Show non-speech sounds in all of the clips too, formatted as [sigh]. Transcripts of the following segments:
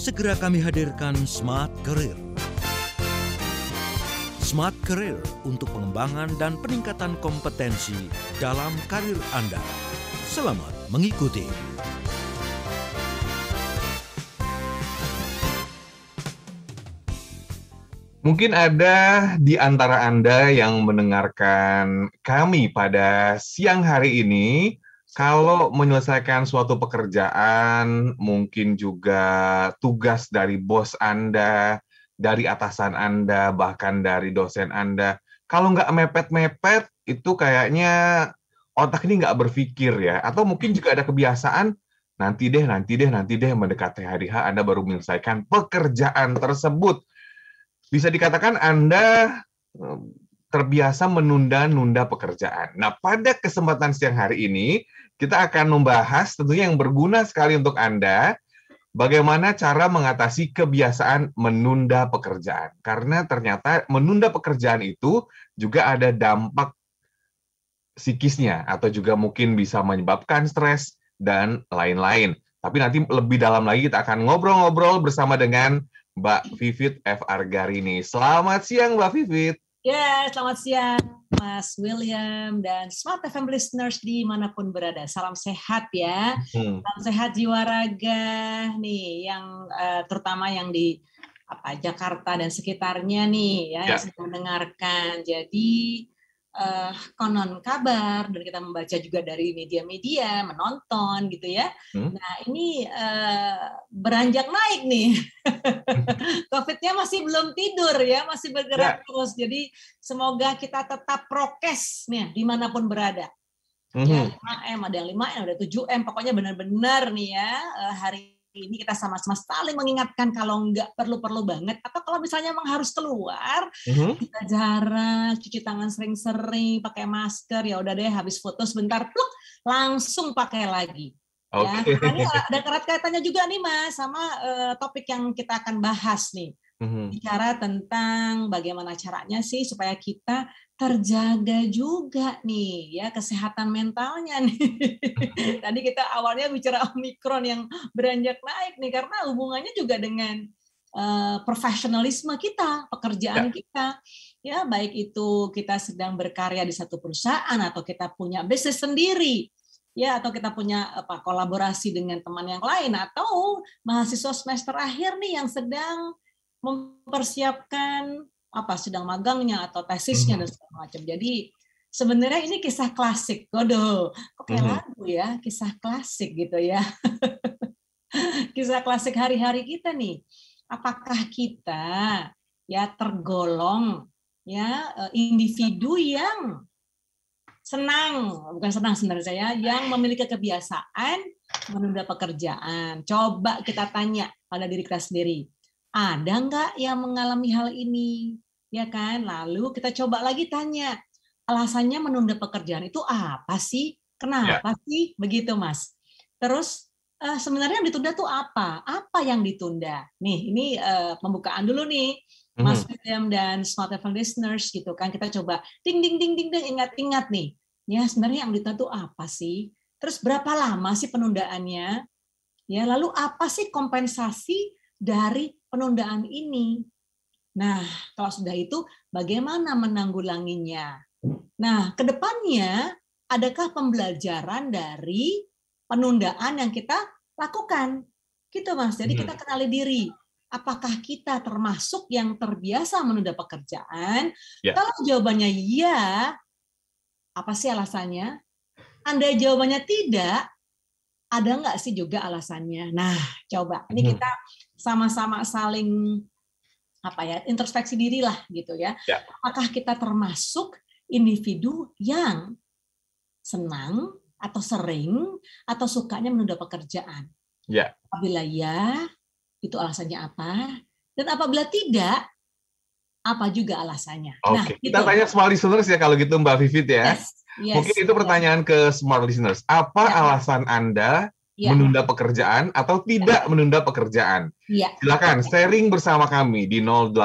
Segera kami hadirkan Smart Career Smart Career untuk pengembangan dan peningkatan kompetensi dalam karir Anda. Selamat mengikuti. Mungkin ada di antara Anda yang mendengarkan kami pada siang hari ini, kalau menyelesaikan suatu pekerjaan, mungkin juga tugas dari bos Anda, dari atasan Anda, bahkan dari dosen Anda. Kalau nggak mepet-mepet, itu kayaknya otak ini nggak berpikir ya. Atau mungkin juga ada kebiasaan, nanti deh, nanti deh, nanti deh, mendekati hari H Anda baru menyelesaikan pekerjaan tersebut bisa dikatakan Anda eh, terbiasa menunda-nunda pekerjaan. Nah, pada kesempatan siang hari ini, kita akan membahas tentunya yang berguna sekali untuk Anda, bagaimana cara mengatasi kebiasaan menunda pekerjaan. Karena ternyata menunda pekerjaan itu juga ada dampak psikisnya, atau juga mungkin bisa menyebabkan stres dan lain-lain. Tapi nanti lebih dalam lagi kita akan ngobrol-ngobrol bersama dengan Mbak Vivit F. Argarini. Selamat siang Mbak Vivit. Ya, yes, selamat siang Mas William dan Smart FM listeners di manapun berada. Salam sehat ya, hmm. salam sehat jiwa raga nih, yang uh, terutama yang di apa Jakarta dan sekitarnya nih ya, ya. yang sedang mendengarkan. Jadi uh, konon kabar dan kita membaca juga dari media-media, menonton gitu ya. Hmm? Nah ini uh, beranjak naik nih, [laughs] Covidnya masih belum tidur ya, masih bergerak ya. terus. Jadi semoga kita tetap prokes nih dimanapun berada. Mm -hmm. 5M, ya, ada yang 5M, ada 7M, pokoknya benar-benar nih ya eh, hari ini kita sama-sama saling mengingatkan kalau nggak perlu-perlu banget atau kalau misalnya memang harus keluar mm-hmm. kita jarak cuci tangan sering-sering pakai masker ya udah deh habis foto sebentar pluk langsung pakai lagi okay. ya nah, ini ada kerat kaitannya juga nih mas sama uh, topik yang kita akan bahas nih hmm bicara tentang bagaimana caranya sih supaya kita terjaga juga nih ya kesehatan mentalnya nih. [laughs] Tadi kita awalnya bicara omikron yang beranjak naik nih karena hubungannya juga dengan uh, profesionalisme kita, pekerjaan ya. kita. Ya, baik itu kita sedang berkarya di satu perusahaan atau kita punya bisnis sendiri ya atau kita punya apa kolaborasi dengan teman yang lain atau mahasiswa semester akhir nih yang sedang mempersiapkan apa sedang magangnya atau tesisnya mm -hmm. dan segala macam. Jadi sebenarnya ini kisah klasik. Waduh, kok kayak mm -hmm. lagu ya, kisah klasik gitu ya. [laughs] kisah klasik hari-hari kita nih. Apakah kita ya tergolong ya eh, individu yang senang, bukan senang sebenarnya saya, yang memiliki kebiasaan menunda pekerjaan. Coba kita tanya pada diri kita sendiri ada nggak yang mengalami hal ini? Ya kan? Lalu kita coba lagi tanya, alasannya menunda pekerjaan itu apa sih? Ya. Kenapa ya. sih begitu, Mas? Terus uh, sebenarnya yang ditunda tuh apa? Apa yang ditunda? Nih, ini uh, pembukaan dulu nih. Mhm. Mas William dan Smart FM listeners gitu kan kita coba ding ding ding ding ding ingat-ingat nih. Ya, sebenarnya yang ditunda tuh apa sih? Terus berapa lama sih penundaannya? Ya, lalu apa sih kompensasi dari penundaan ini. Nah, kalau sudah itu bagaimana menanggulanginya? Nah, ke depannya adakah pembelajaran dari penundaan yang kita lakukan? Gitu Mas. Jadi kita hmm. kenali diri. Apakah kita termasuk yang terbiasa menunda pekerjaan? Ya. Kalau jawabannya iya, apa sih alasannya? Anda jawabannya tidak, ada nggak sih juga alasannya? Nah, coba ini hmm. kita sama-sama saling apa ya introspeksi diri lah gitu ya. ya. Apakah kita termasuk individu yang senang atau sering atau sukanya menunda pekerjaan? Ya. Apabila ya, itu alasannya apa? Dan apabila tidak, apa juga alasannya? Nah, Oke. Nah, gitu. Kita tanya smart listeners ya kalau gitu Mbak Vivit ya. Yes. Yes. Mungkin itu iya. pertanyaan ke smart listeners. Apa ya. alasan Anda ya. menunda pekerjaan atau iya. tidak ya. menunda pekerjaan. Ya. Silakan sharing bersama kami di 0812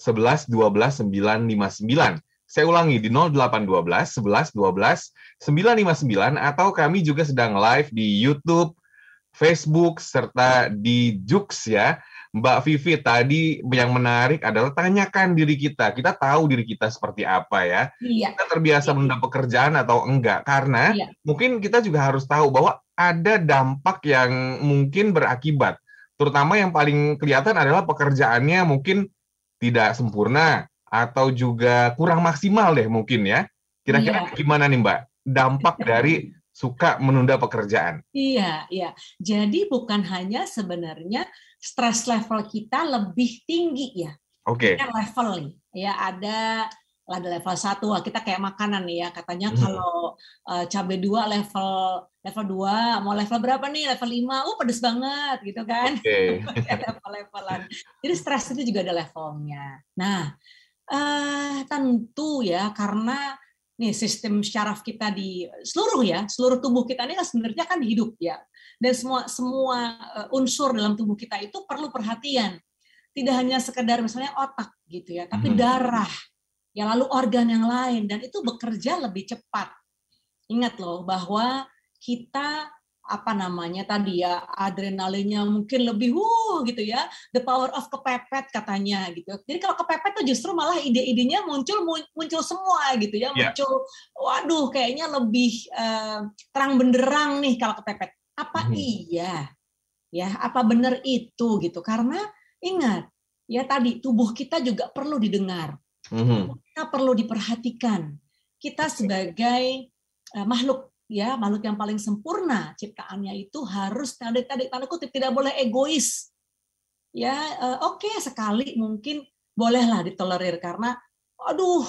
11 12 959. Saya ulangi di 0812 11 12 959 atau kami juga sedang live di YouTube, Facebook serta di Jux ya. Mbak Vivi tadi yang menarik adalah tanyakan diri kita. Kita tahu diri kita seperti apa ya. Iya. Kita terbiasa mendapat iya. pekerjaan atau enggak. Karena iya. mungkin kita juga harus tahu bahwa ada dampak yang mungkin berakibat. Terutama yang paling kelihatan adalah pekerjaannya mungkin tidak sempurna atau juga kurang maksimal deh mungkin ya. Kira-kira iya. gimana nih Mbak? Dampak iya. dari suka menunda pekerjaan. Iya, iya. Jadi bukan hanya sebenarnya stress level kita lebih tinggi ya. Oke. Okay. Level nih, ya ada ada level satu. kita kayak makanan nih ya katanya hmm. kalau uh, cabai 2 level level 2 mau level berapa nih level lima, oh pedes banget gitu kan Oke. okay. [laughs] level-levelan jadi stres itu juga ada levelnya nah uh, tentu ya karena nih sistem syaraf kita di seluruh ya seluruh tubuh kita ini kan sebenarnya kan hidup ya dan semua semua eh, unsur dalam tubuh kita itu perlu perhatian. Tidak hanya sekedar misalnya otak gitu ya, tapi hmm. darah, ya lalu organ yang lain dan itu bekerja lebih cepat. Ingat loh bahwa kita apa namanya tadi ya adrenalinnya mungkin lebih uh gitu ya the power of kepepet katanya gitu jadi kalau kepepet tuh justru malah ide-idenya muncul muncul semua gitu ya yeah. muncul waduh kayaknya lebih uh, terang benderang nih kalau kepepet apa hmm. iya? Ya, apa benar itu gitu? Karena ingat, ya tadi tubuh kita juga perlu didengar. Hmm. Kita perlu diperhatikan. Kita sebagai uh, makhluk ya makhluk yang paling sempurna ciptaannya itu harus tadi tadi tanda kutip tidak boleh egois ya eh, oke okay, sekali mungkin bolehlah ditolerir karena aduh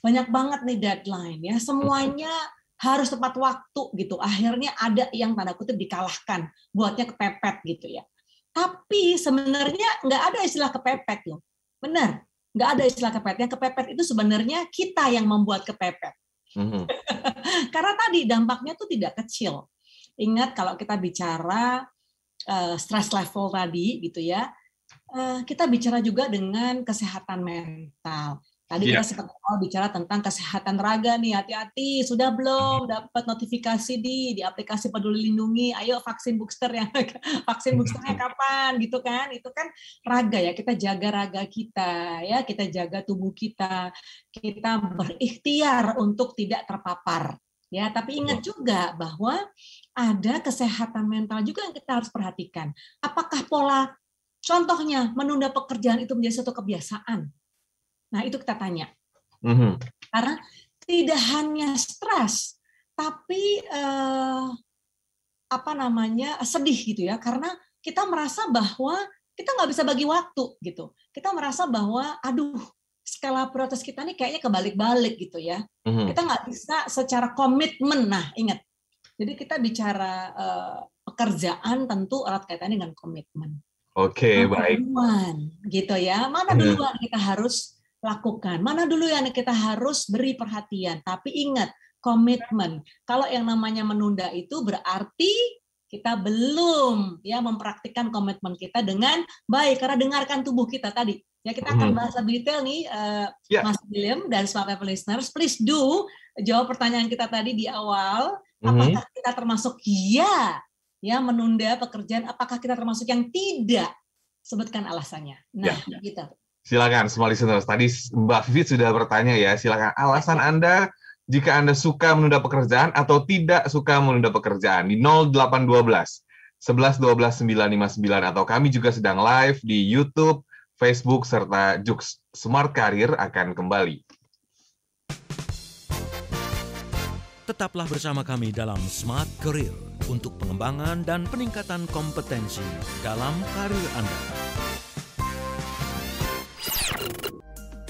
banyak banget nih deadline ya mhm. semuanya harus tepat waktu gitu. Akhirnya ada yang tanda kutip dikalahkan, buatnya kepepet gitu ya. Tapi sebenarnya nggak ada istilah kepepet loh. Benar, nggak ada istilah kepepet. Yang kepepet itu sebenarnya kita yang membuat kepepet. Mm-hmm. [laughs] Karena tadi dampaknya tuh tidak kecil. Ingat kalau kita bicara uh, stress level tadi gitu ya, uh, kita bicara juga dengan kesehatan mental. Tadi yeah. kita sempat awal bicara tentang kesehatan raga nih, hati-hati, sudah belum dapat notifikasi di di aplikasi Peduli Lindungi, ayo vaksin booster ya, [laughs] vaksin boosternya [laughs] kapan gitu kan? Itu kan raga ya, kita jaga raga kita ya, kita jaga tubuh kita, kita berikhtiar untuk tidak terpapar. Ya, tapi ingat juga bahwa ada kesehatan mental juga yang kita harus perhatikan. Apakah pola contohnya menunda pekerjaan itu menjadi satu kebiasaan? Nah, itu kita tanya. Mm -hmm. Karena tidak hanya stres, tapi eh, apa namanya sedih gitu ya, karena kita merasa bahwa kita nggak bisa bagi waktu gitu. Kita merasa bahwa aduh skala protes kita nih kayaknya kebalik-balik gitu ya. Mm -hmm. Kita nggak bisa secara komitmen. Nah ingat, jadi kita bicara eh, pekerjaan tentu erat kaitannya dengan komitmen. Oke okay, baik. Duluan gitu ya. Mana mm-hmm. duluan mm -hmm. kita harus lakukan. Mana dulu yang kita harus beri perhatian. Tapi ingat, komitmen. Kalau yang namanya menunda itu berarti kita belum ya mempraktikkan komitmen kita dengan baik karena dengarkan tubuh kita tadi. Ya kita akan hmm. bahas lebih detail nih uh, eh, yeah. Mas William dan Swap listeners. Please do jawab pertanyaan kita tadi di awal. Hmm. Apakah kita termasuk ya ya menunda pekerjaan? Apakah kita termasuk yang tidak? Sebutkan alasannya. Nah, yeah. gitu. Silakan semua listeners. Tadi Mbak Vivit sudah bertanya ya, silakan alasan Anda jika Anda suka menunda pekerjaan atau tidak suka menunda pekerjaan di 0812 11 12 959 atau kami juga sedang live di YouTube, Facebook serta Jux. Smart Career akan kembali. Tetaplah bersama kami dalam Smart Career untuk pengembangan dan peningkatan kompetensi dalam karir Anda.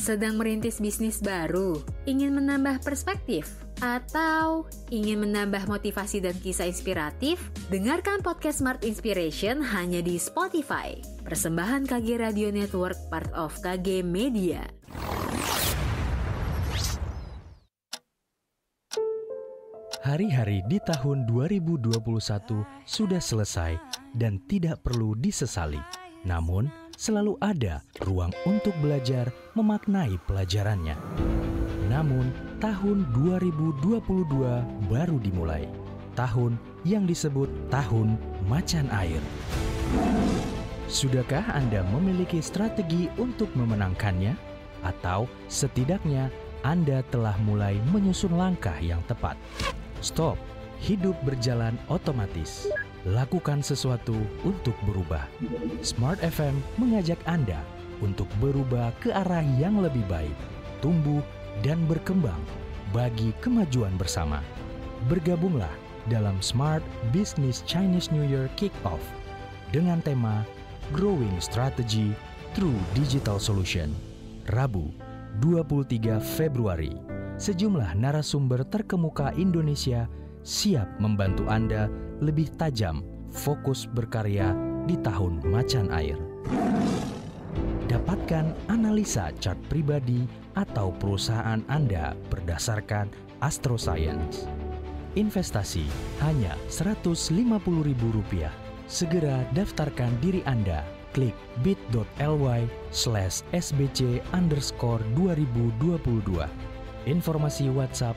Sedang merintis bisnis baru, ingin menambah perspektif, atau ingin menambah motivasi dan kisah inspiratif? Dengarkan podcast Smart Inspiration hanya di Spotify. Persembahan KG Radio Network part of KG Media. Hari-hari di tahun 2021 sudah selesai dan tidak perlu disesali. Namun, selalu ada ruang untuk belajar memaknai pelajarannya. Namun, tahun 2022 baru dimulai. Tahun yang disebut tahun macan air. Sudahkah Anda memiliki strategi untuk memenangkannya? Atau setidaknya Anda telah mulai menyusun langkah yang tepat. Stop, hidup berjalan otomatis lakukan sesuatu untuk berubah. Smart FM mengajak Anda untuk berubah ke arah yang lebih baik, tumbuh dan berkembang bagi kemajuan bersama. Bergabunglah dalam Smart Business Chinese New Year Kickoff dengan tema Growing Strategy Through Digital Solution. Rabu, 23 Februari. Sejumlah narasumber terkemuka Indonesia siap membantu Anda lebih tajam fokus berkarya di tahun macan air. Dapatkan analisa chart pribadi atau perusahaan Anda berdasarkan Astro Science. Investasi hanya Rp150.000. Segera daftarkan diri Anda. Klik bit.ly slash sbc underscore 2022. Informasi WhatsApp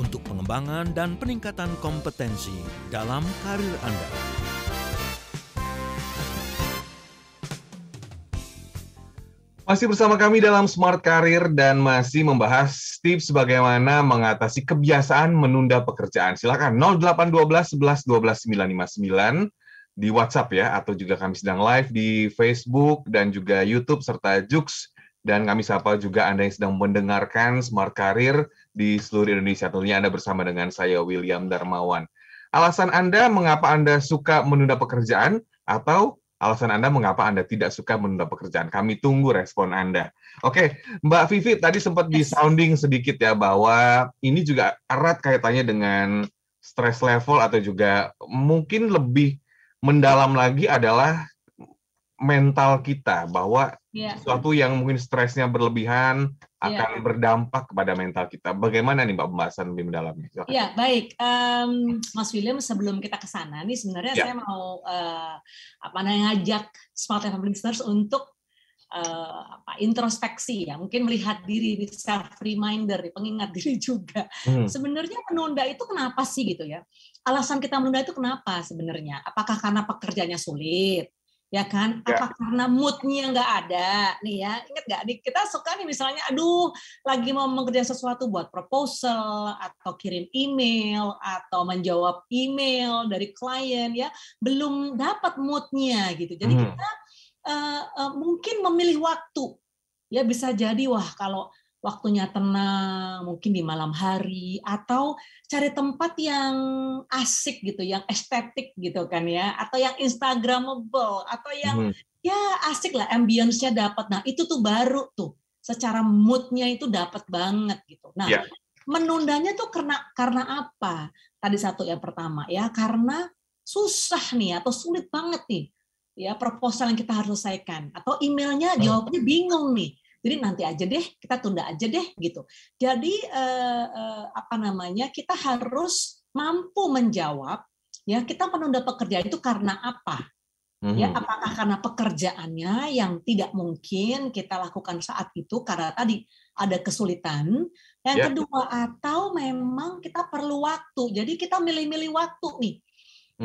untuk pengembangan dan peningkatan kompetensi dalam karir Anda. Masih bersama kami dalam Smart Karir dan masih membahas tips bagaimana mengatasi kebiasaan menunda pekerjaan. Silakan 0812 11 12 959 di WhatsApp ya atau juga kami sedang live di Facebook dan juga YouTube serta Jux dan kami sapa juga Anda yang sedang mendengarkan Smart Karir di seluruh Indonesia. Tentunya Anda bersama dengan saya, William Darmawan. Alasan Anda mengapa Anda suka menunda pekerjaan atau alasan Anda mengapa Anda tidak suka menunda pekerjaan. Kami tunggu respon Anda. Oke, Mbak Vivi tadi sempat di sounding sedikit ya bahwa ini juga erat kaitannya dengan stress level atau juga mungkin lebih mendalam lagi adalah mental kita bahwa yeah. sesuatu yang mungkin stresnya berlebihan iya. akan yeah. berdampak kepada mental kita. Bagaimana nih Mbak pembahasan lebih mendalamnya? Ya yeah, baik. Um, Mas William sebelum kita ke sana nih sebenarnya yeah. saya mau uh, apa namanya ngajak smart and listeners untuk uh, apa introspeksi ya, mungkin melihat diri self reminder, pengingat [laughs] diri juga. Hmm. Sebenarnya menunda itu kenapa sih gitu ya? Alasan kita menunda itu kenapa sebenarnya? Apakah karena pekerjaannya sulit? ya kan? Ya. Apa karena moodnya nggak ada nih ya? Ingat nggak? Kita suka nih misalnya, aduh, lagi mau mengerjakan sesuatu buat proposal atau kirim email atau menjawab email dari klien ya, belum dapat moodnya gitu. Jadi hmm. kita uh, uh, mungkin memilih waktu ya bisa jadi wah kalau waktunya tenang, mungkin di malam hari, atau cari tempat yang asik gitu, yang estetik gitu kan ya, atau yang instagramable, atau yang hmm. ya asik lah, ambience-nya dapat. Nah itu tuh baru tuh, secara mood-nya itu dapat banget gitu. Nah yeah. menundanya tuh karena karena apa? Tadi satu yang pertama ya, karena susah nih atau sulit banget nih ya proposal yang kita harus selesaikan atau emailnya hmm. jawabnya bingung nih jadi nanti aja deh, kita tunda aja deh gitu. Jadi eh, eh, apa namanya? Kita harus mampu menjawab ya kita menunda pekerjaan itu karena apa? Mhm. Ya, apakah karena pekerjaannya yang tidak mungkin kita lakukan saat itu karena tadi ada kesulitan. Yang ya. kedua atau memang kita perlu waktu. Jadi kita milih-milih waktu nih.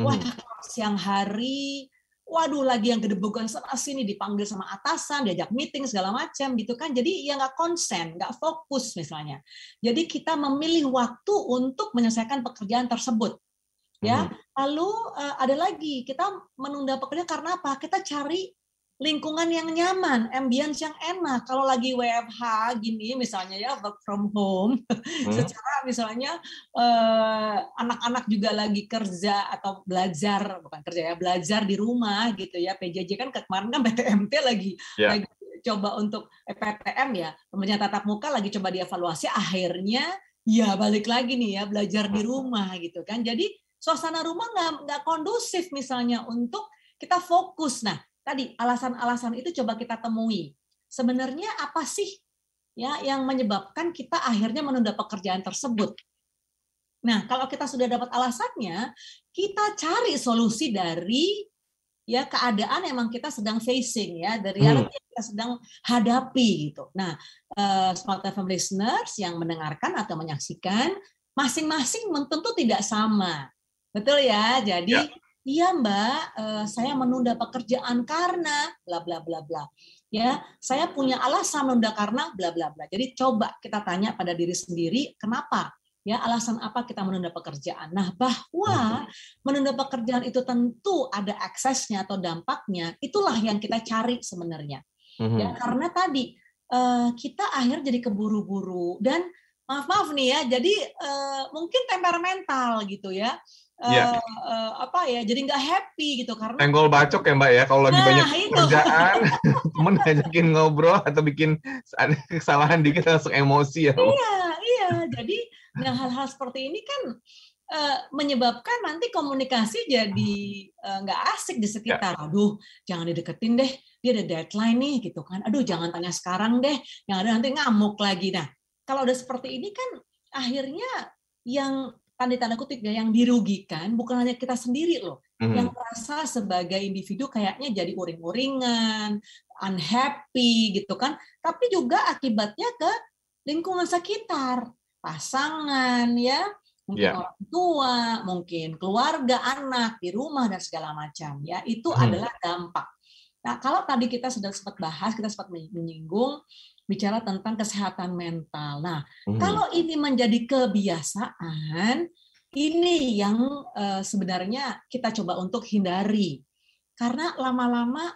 Mhm. Wah, siang hari waduh lagi yang gedebukan sana sini dipanggil sama atasan, diajak meeting segala macam gitu kan. Jadi ya nggak konsen, nggak fokus misalnya. Jadi kita memilih waktu untuk menyelesaikan pekerjaan tersebut. Ya, hmm. lalu eh, ada lagi kita menunda pekerjaan karena apa? Kita cari lingkungan yang nyaman, ambience yang enak. Kalau lagi WFH gini misalnya ya work from home, [laughs] hmm. secara misalnya eh, anak-anak eh, juga lagi kerja atau belajar bukan kerja ya belajar di rumah gitu ya. PJJ kan kemarin kan BTMT lagi, yeah. lagi coba untuk eh, PTM ya temennya tatap muka lagi coba dievaluasi akhirnya ya balik lagi nih ya belajar di hmm. rumah gitu kan. Jadi suasana rumah nggak nggak kondusif misalnya untuk kita fokus. Nah tadi alasan-alasan itu coba kita temui. Sebenarnya apa sih ya yang menyebabkan kita akhirnya menunda pekerjaan tersebut? Nah, kalau kita sudah dapat alasannya, kita cari solusi dari ya keadaan memang kita sedang facing ya, dari hmm. yang kita sedang hadapi gitu. Nah, uh, smart FM listeners yang mendengarkan atau menyaksikan masing-masing tentu tidak sama. Betul ya? Jadi ya iya mbak eh, saya menunda pekerjaan karena bla bla bla bla ya saya punya alasan menunda karena bla bla bla jadi coba kita tanya pada diri sendiri kenapa ya alasan apa kita menunda pekerjaan nah bahwa menunda pekerjaan itu tentu ada aksesnya atau dampaknya itulah yang kita cari sebenarnya mhm. ya karena tadi eh, kita akhir jadi keburu-buru dan maaf maaf nih ya jadi eh, mungkin temperamental gitu ya yeah. Iya. uh, eh, apa ya jadi nggak happy gitu karena tenggol bacok ya mbak ya kalau lagi nah, banyak itu. kerjaan [laughs] temen ngajakin ngobrol atau bikin kesalahan dikit langsung emosi ya iya iya jadi nah hal-hal seperti ini kan uh, menyebabkan nanti komunikasi jadi eh, nggak uh, asik di ya. sekitar. Yeah. Aduh, jangan dideketin deh. Dia ada deadline nih gitu kan. Aduh, jangan tanya sekarang deh. Yang ada nanti ngamuk lagi. Nah, kalau udah seperti ini kan akhirnya yang tanda tanda kutip ya yang dirugikan bukan hanya kita sendiri loh hmm. yang merasa sebagai individu kayaknya jadi uring-uringan unhappy gitu kan tapi juga akibatnya ke lingkungan sekitar pasangan ya mungkin yeah. orang tua mungkin keluarga anak di rumah dan segala macam ya itu hmm. adalah dampak Nah, kalau tadi kita sudah sempat bahas, kita sempat menyinggung bicara tentang kesehatan mental. Nah, hmm. kalau ini menjadi kebiasaan, ini yang uh, sebenarnya kita coba untuk hindari. Karena lama-lama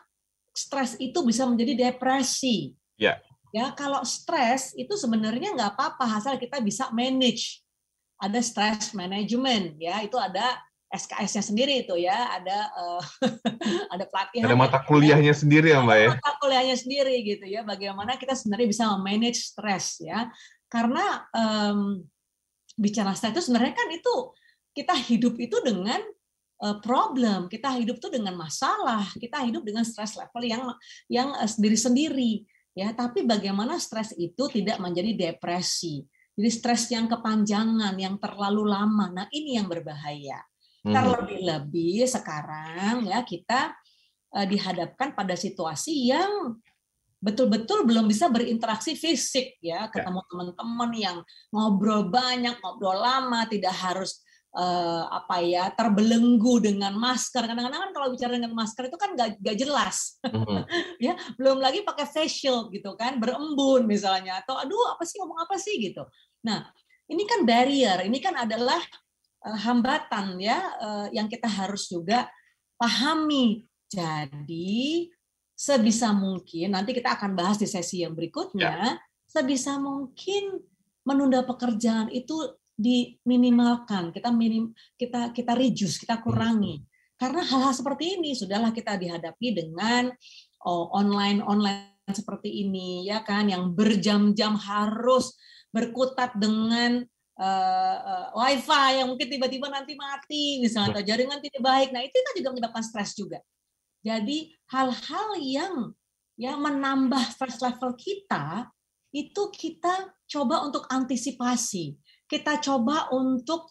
stres itu bisa menjadi depresi. Ya. Ya, kalau stres itu sebenarnya nggak apa-apa, asal kita bisa manage. Ada stress management, ya itu ada SKS-nya sendiri itu ya, ada uh, [laughs] ada pelatihan. Ada mata kuliahnya ya, sendiri ya Mbak ya. Mata kuliahnya sendiri gitu ya, bagaimana kita sebenarnya bisa manage stres ya. Karena um, bicara stres itu sebenarnya kan itu kita hidup itu dengan eh, problem, kita hidup itu dengan masalah, kita hidup dengan stres level yang yang sendiri-sendiri eh, ya, tapi bagaimana stres itu tidak menjadi depresi. Jadi stres yang kepanjangan, yang terlalu lama, nah ini yang berbahaya Hmm. Terlebih-lebih sekarang ya kita uh, dihadapkan pada situasi yang betul-betul belum bisa berinteraksi fisik ya, ya. ketemu ya. teman-teman yang ngobrol banyak, ngobrol lama, tidak harus uh, apa ya terbelenggu dengan masker. Kadang-kadang kan kalau bicara dengan masker itu kan gak, gak jelas, mm-hmm. [laughs] ya belum lagi pakai facial gitu kan, berembun misalnya atau aduh apa sih ngomong apa sih gitu. Nah ini kan barrier, ini kan adalah Eh, hambatan ya eh, yang kita harus juga pahami. Jadi sebisa mungkin nanti kita akan bahas di sesi yang berikutnya, ya. sebisa mungkin menunda pekerjaan itu diminimalkan, kita minim kita kita reduce, kita kurangi. Karena hal-hal seperti ini sudahlah kita dihadapi dengan oh, online online seperti ini ya kan yang berjam-jam harus berkutat dengan uh, wifi yang mungkin tiba-tiba nanti mati misalnya atau jaringan tidak baik. Nah itu kan juga menyebabkan stres juga. Jadi hal-hal yang ya menambah first level kita itu kita coba untuk antisipasi, kita coba untuk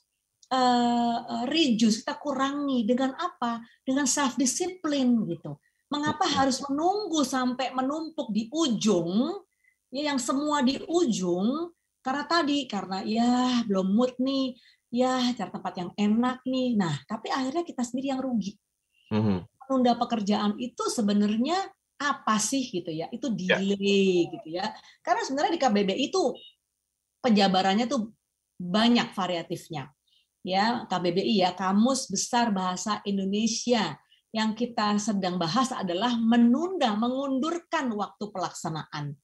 uh, reduce, kita kurangi dengan apa? Dengan self discipline gitu. Mengapa harus menunggu sampai menumpuk di ujung? Ya, yang semua di ujung karena tadi, karena ya belum mood nih, ya cari tempat yang enak nih. Nah, tapi akhirnya kita sendiri yang rugi. Mm-hmm. Menunda pekerjaan itu sebenarnya apa sih gitu ya? Itu ya. delay yeah. gitu ya. Karena sebenarnya di KBB itu penjabarannya tuh banyak variatifnya. Ya, KBBI ya, Kamus Besar Bahasa Indonesia yang kita sedang bahas adalah menunda, mengundurkan waktu pelaksanaan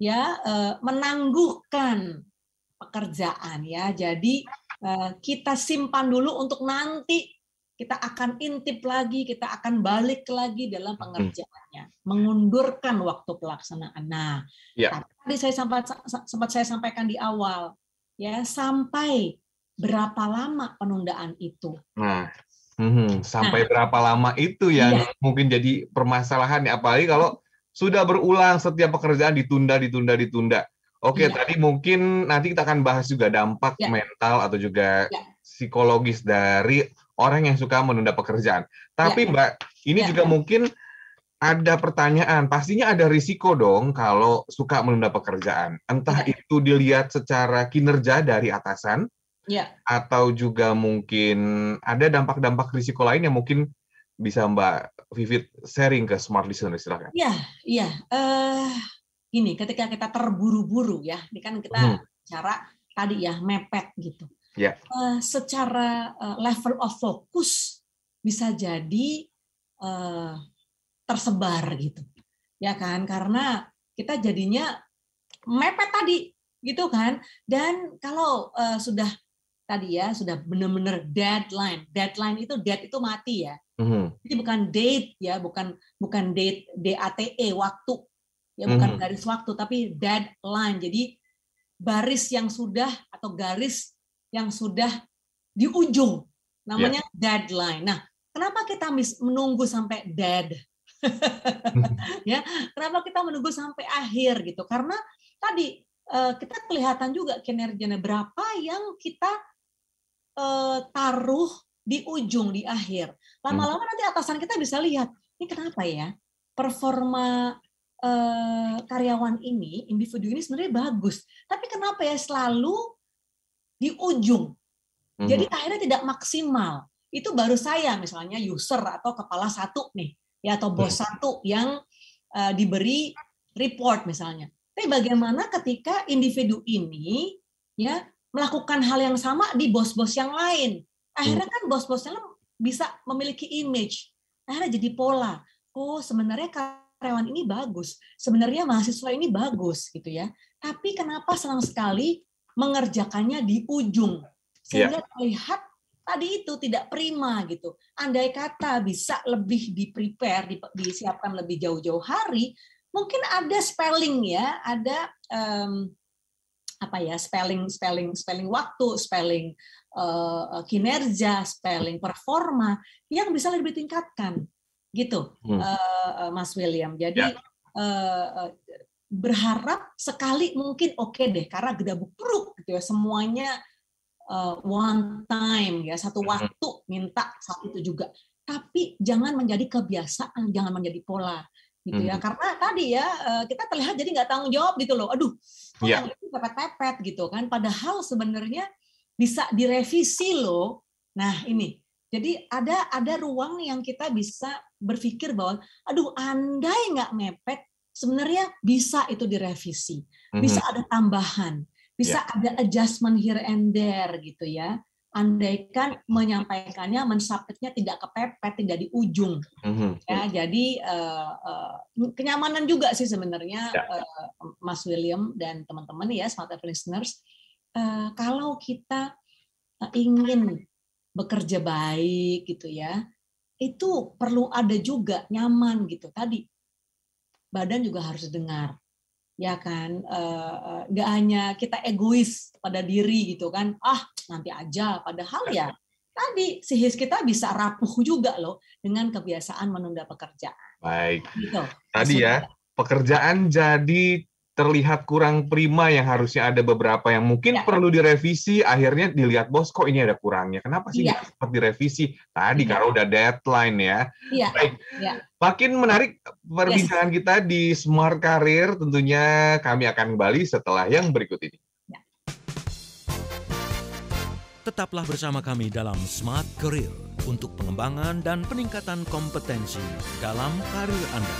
ya eh, menangguhkan pekerjaan ya. Jadi eh, kita simpan dulu untuk nanti kita akan intip lagi, kita akan balik lagi dalam hmm. pengerjaannya, mengundurkan waktu pelaksanaan. Nah, ya. tadi saya sempat sempat saya sampaikan di awal, ya sampai berapa lama penundaan itu? Nah, hmm, sampai nah, berapa lama itu yang iya. mungkin jadi permasalahan ya, apalagi kalau sudah berulang setiap pekerjaan ditunda, ditunda, ditunda. Oke, okay, ya. tadi mungkin nanti kita akan bahas juga dampak ya. mental atau juga ya. psikologis dari orang yang suka menunda pekerjaan. Tapi ya. Mbak, ini ya. juga mungkin ada pertanyaan. Pastinya ada risiko dong kalau suka menunda pekerjaan. Entah ya. itu dilihat secara kinerja dari atasan, ya. atau juga mungkin ada dampak-dampak risiko lain yang mungkin bisa Mbak Vivit sharing ke smart listener silakan. Iya, iya. Uh, gini, ketika kita terburu-buru ya, ini kan kita hmm. cara tadi ya mepet gitu. Ya. Yeah. Uh, secara uh, level of focus bisa jadi uh, tersebar gitu, ya kan? Karena kita jadinya mepet tadi gitu kan. Dan kalau uh, sudah tadi ya sudah benar-benar deadline. Deadline itu dead itu mati ya. mm Jadi bukan date ya, bukan bukan date DATE waktu ya bukan mm garis waktu tapi deadline. Jadi baris yang sudah atau garis yang sudah di ujung namanya yeah. deadline. Nah, kenapa kita menunggu sampai dead? [laughs] ya, kenapa kita menunggu sampai akhir gitu? Karena tadi eh, kita kelihatan juga kinerjanya berapa yang kita uh, taruh di ujung di akhir. Lama-lama hmm. nanti atasan kita bisa lihat ini kenapa ya performa uh, karyawan ini individu ini sebenarnya bagus, tapi kenapa ya selalu di ujung. Jadi hmm. akhirnya tidak maksimal. Itu baru saya misalnya user atau kepala satu nih ya atau bos hmm. satu yang uh, diberi report misalnya. Tapi bagaimana ketika individu ini ya melakukan hal yang sama di bos-bos yang lain. Akhirnya hmm. kan bos bosnya bisa memiliki image. Akhirnya jadi pola. Oh, sebenarnya karyawan ini bagus. Sebenarnya mahasiswa ini bagus gitu ya. Tapi kenapa senang sekali mengerjakannya di ujung? Sehingga yeah. terlihat tadi itu tidak prima gitu. Andai kata bisa lebih di prepare, disiapkan lebih jauh-jauh hari, mungkin ada spelling ya, ada um, apa ya spelling spelling spelling waktu, spelling uh, kinerja, spelling performa yang bisa lebih tingkatkan gitu, uh, Mas William. Jadi uh, berharap sekali mungkin oke okay deh karena gedabuk peruk gitu ya semuanya uh, one time ya satu hmm. waktu minta satu itu juga tapi jangan menjadi kebiasaan jangan menjadi pola gitu ya. Hmm. Karena tadi ya eh, kita terlihat jadi nggak tanggung jawab gitu loh. Aduh, yeah. itu iya. pepet-pepet gitu kan. Padahal sebenarnya bisa direvisi loh. Nah ini, jadi ada ada ruang yang kita bisa berpikir bahwa, aduh, andai nggak mepet, sebenarnya bisa itu direvisi, bisa -hmm. ada tambahan, bisa yeah. ada adjustment here and there gitu ya andaikan menyampaikannya, mensubmitnya tidak kepepet, tidak di ujung. Mm-hmm. Ya, jadi uh, uh, kenyamanan juga sih sebenarnya yeah. Ya. uh, Mas William dan teman-teman ya smart listeners, uh, kalau kita ingin bekerja baik gitu ya, itu perlu ada juga nyaman gitu. Tadi badan juga harus dengar, ya kan eh, eh, nggak uh, hanya kita egois pada diri gitu kan ah nanti aja padahal ya [laughs] tadi sihis kita bisa rapuh juga loh dengan kebiasaan menunda pekerjaan baik gitu. tadi ya, Maksudnya, ya pekerjaan jadi terlihat kurang prima yang harusnya ada beberapa yang mungkin ya. perlu direvisi akhirnya dilihat bos kok ini ada kurangnya kenapa sih ya. cepat direvisi tadi ya. karena udah deadline ya, ya. baik ya. makin menarik perbincangan yes. kita di smart Career tentunya kami akan kembali setelah yang berikut ini ya. tetaplah bersama kami dalam smart career untuk pengembangan dan peningkatan kompetensi dalam karir anda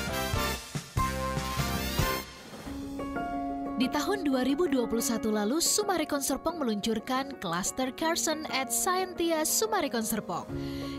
di tahun 2021 lalu, Sumarekon Serpong meluncurkan Cluster Carson at Scientia Sumarekon Serpong.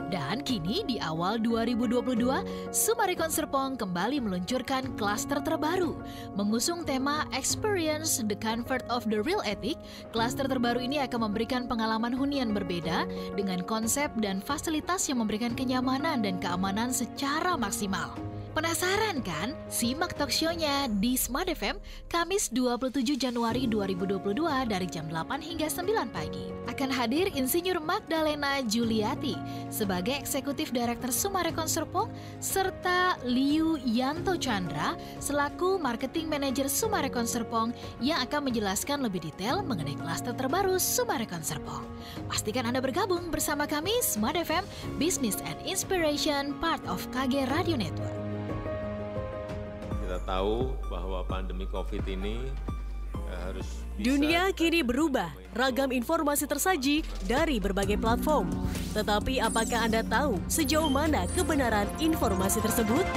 Dan kini di awal 2022, Sumarekon Serpong kembali meluncurkan klaster terbaru. Mengusung tema Experience the Comfort of the Real Ethic, klaster terbaru ini akan memberikan pengalaman hunian berbeda dengan konsep dan fasilitas yang memberikan kenyamanan dan keamanan secara maksimal. Penasaran kan? Simak talkshow-nya di Smart FM Kamis 27 Januari 2022 dari jam 8 hingga 9 pagi. Akan hadir Insinyur Magdalena Juliati sebagai Eksekutif Direktur Sumare Konserpo serta Liu Yanto Chandra selaku Marketing Manager Sumare Konserpong yang akan menjelaskan lebih detail mengenai klaster terbaru Sumare Konserpong. Pastikan Anda bergabung bersama kami Smart FM Business and Inspiration part of KG Radio Network kita tahu bahwa pandemi COVID ini eh, harus bisa Dunia kini berubah, ragam informasi tersaji dari berbagai platform. Tetapi apakah Anda tahu sejauh mana kebenaran informasi tersebut?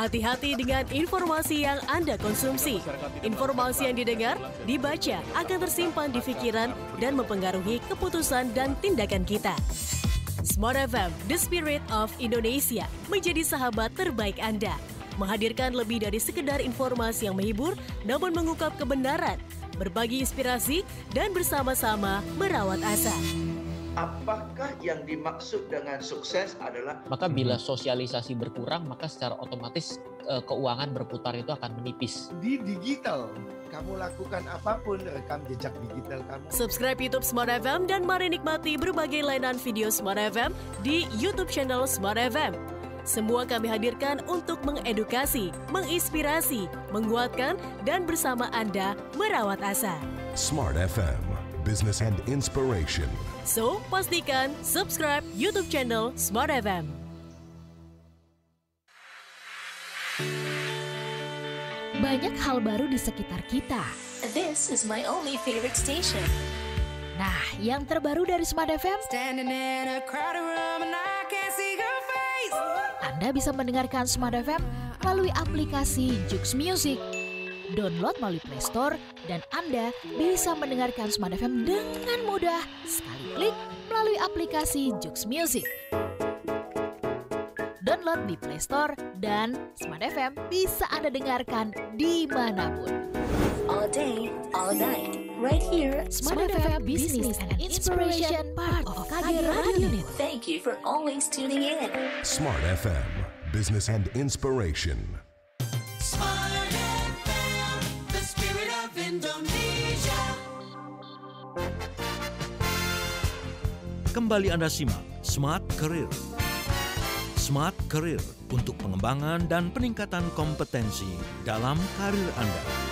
Hati-hati dengan informasi yang Anda konsumsi. Informasi yang didengar, dibaca akan tersimpan di pikiran dan mempengaruhi keputusan dan tindakan kita. Smart FM, The Spirit of Indonesia, menjadi sahabat terbaik Anda menghadirkan lebih dari sekedar informasi yang menghibur, namun mengungkap kebenaran, berbagi inspirasi, dan bersama-sama merawat asa. Apakah yang dimaksud dengan sukses adalah maka bila sosialisasi berkurang maka secara otomatis eh, keuangan berputar itu akan menipis. Di digital kamu lakukan apapun rekam jejak digital kamu. Subscribe YouTube Smart FM dan mari nikmati berbagai layanan video Smart FM di YouTube channel Smart FM. Semua kami hadirkan untuk mengedukasi, menginspirasi, menguatkan, dan bersama Anda merawat asa. Smart FM, Business and Inspiration. So, pastikan subscribe YouTube channel Smart FM. Banyak hal baru di sekitar kita. This is my only favorite station. Nah, yang terbaru dari Smart FM. Standing in a crowded room and I can't see anda bisa mendengarkan Smart FM melalui aplikasi Jux Music. Download melalui Play Store dan Anda bisa mendengarkan Smart FM dengan mudah sekali klik melalui aplikasi Jux Music. Download di Play Store dan Smart FM bisa Anda dengarkan dimanapun. All day, all night right here. Smart, FM Business and Inspiration part of Kaya Radio Unit. Thank you for always tuning in. Smart FM Business and Inspiration. Smart FM, the spirit of Indonesia. Kembali Anda simak Smart Career. Smart Career untuk pengembangan dan peningkatan kompetensi dalam karir Anda.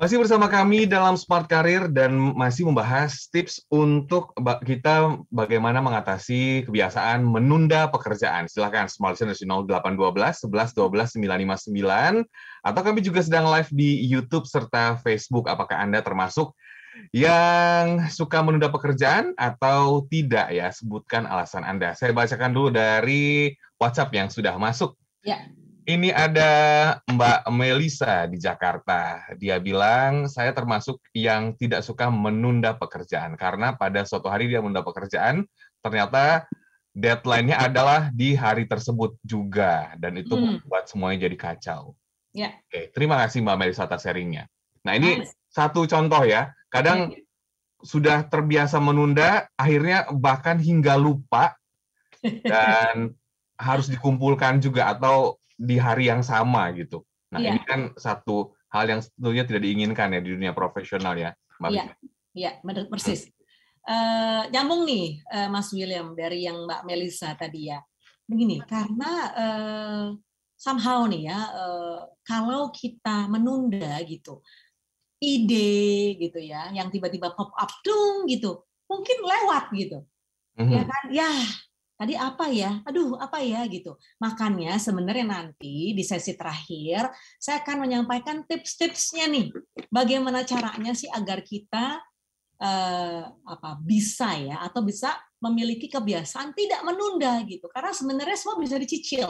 Masih bersama kami dalam Smart Karir dan masih membahas tips untuk kita bagaimana mengatasi kebiasaan menunda pekerjaan. Silahkan Smart Listener 0812 11 12 959 atau kami juga sedang live di YouTube serta Facebook. Apakah Anda termasuk yang suka menunda pekerjaan atau tidak ya? Sebutkan alasan Anda. Saya bacakan dulu dari WhatsApp yang sudah masuk. Ya. Ini ada Mbak Melisa di Jakarta. Dia bilang, saya termasuk yang tidak suka menunda pekerjaan. Karena pada suatu hari dia menunda pekerjaan, ternyata deadline-nya adalah di hari tersebut juga. Dan itu hmm. membuat semuanya jadi kacau. Ya. Oke, terima kasih Mbak Melisa atas sharingnya. Nah ini satu contoh ya. Kadang sudah terbiasa menunda, akhirnya bahkan hingga lupa. [laughs] Dan harus dikumpulkan juga atau di hari yang sama gitu. Nah yeah. ini kan satu hal yang sebetulnya tidak diinginkan ya di dunia profesional ya, Mbak. Iya, yeah. Iya, hmm. yeah, persis. Hmm. Uh, nyambung nih uh, Mas William dari yang Mbak Melisa tadi ya. Begini, karena uh, somehow nih ya, uh, kalau kita menunda gitu, ide gitu ya, yang tiba-tiba pop up dong gitu, mungkin lewat gitu. Mm-hmm. Ya mhm. kan? Ya, tadi apa ya? Aduh, apa ya gitu. Makanya sebenarnya nanti di sesi terakhir saya akan menyampaikan tips-tipsnya nih. Bagaimana caranya sih agar kita eh, apa bisa ya atau bisa memiliki kebiasaan tidak menunda gitu. Karena sebenarnya semua bisa dicicil.